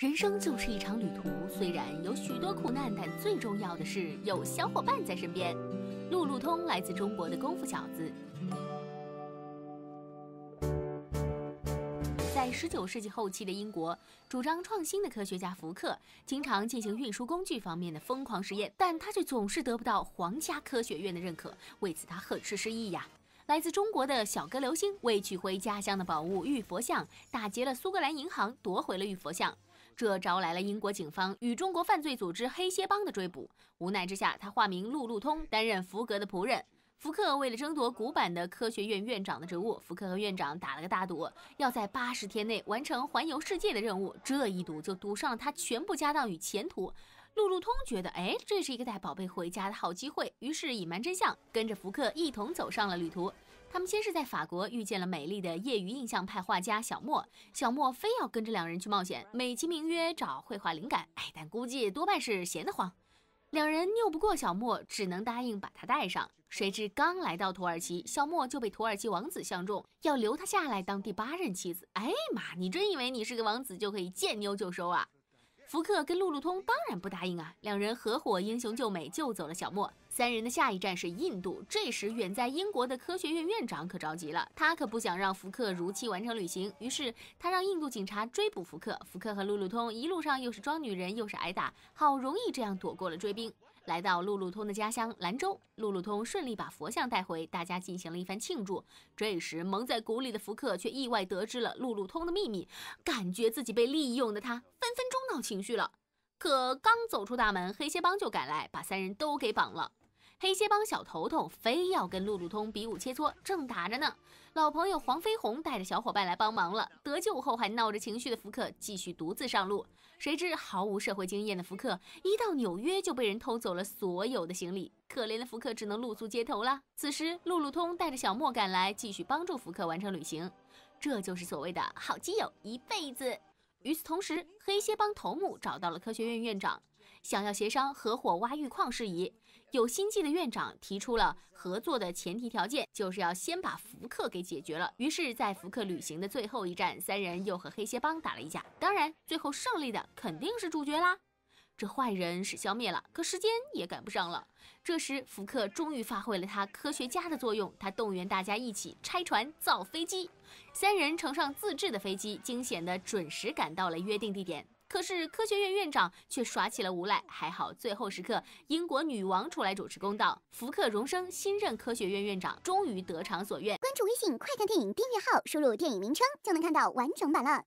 人生就是一场旅途，虽然有许多苦难，但最重要的是有小伙伴在身边。路路通来自中国的功夫小子。在十九世纪后期的英国，主张创新的科学家福克经常进行运输工具方面的疯狂实验，但他却总是得不到皇家科学院的认可，为此他很是失意呀。来自中国的小哥刘星为取回家乡的宝物玉佛像，打劫了苏格兰银行，夺回了玉佛像。这招来了英国警方与中国犯罪组织黑蝎帮的追捕，无奈之下，他化名“路路通”担任福格的仆人。福克为了争夺古板的科学院院长的职务，福克和院长打了个大赌，要在八十天内完成环游世界的任务。这一赌就赌上了他全部家当与前途。路路通觉得，哎，这是一个带宝贝回家的好机会，于是隐瞒真相，跟着福克一同走上了旅途。他们先是在法国遇见了美丽的业余印象派画家小莫，小莫非要跟着两人去冒险，美其名曰找绘画灵感，哎，但估计多半是闲得慌。两人拗不过小莫，只能答应把他带上。谁知刚来到土耳其，小莫就被土耳其王子相中，要留他下来当第八任妻子。哎妈，你真以为你是个王子就可以见妞就收啊？福克跟路路通当然不答应啊，两人合伙英雄救美，救走了小莫。三人的下一站是印度。这时，远在英国的科学院院长可着急了，他可不想让福克如期完成旅行。于是，他让印度警察追捕福克。福克和路路通一路上又是装女人，又是挨打，好容易这样躲过了追兵，来到路路通的家乡兰州。路路通顺利把佛像带回，大家进行了一番庆祝。这时，蒙在鼓里的福克却意外得知了路路通的秘密，感觉自己被利用的他分分钟闹情绪了。可刚走出大门，黑蝎帮就赶来，把三人都给绑了。黑蝎帮小头头非要跟路路通比武切磋，正打着呢，老朋友黄飞鸿带着小伙伴来帮忙了。得救后还闹着情绪的福克继续独自上路，谁知毫无社会经验的福克一到纽约就被人偷走了所有的行李，可怜的福克只能露宿街头了。此时路路通带着小莫赶来，继续帮助福克完成旅行。这就是所谓的好基友一辈子。与此同时，黑蝎帮头目找到了科学院院长。想要协商合伙挖玉矿事宜，有心计的院长提出了合作的前提条件，就是要先把福克给解决了。于是，在福克旅行的最后一站，三人又和黑蝎帮打了一架。当然，最后胜利的肯定是主角啦。这坏人是消灭了，可时间也赶不上了。这时，福克终于发挥了他科学家的作用，他动员大家一起拆船造飞机。三人乘上自制的飞机，惊险的准时赶到了约定地点。可是科学院院长却耍起了无赖，还好最后时刻，英国女王出来主持公道，福克荣升新任科学院院长，终于得偿所愿。关注微信“快看电影”订阅号，输入电影名称就能看到完整版了。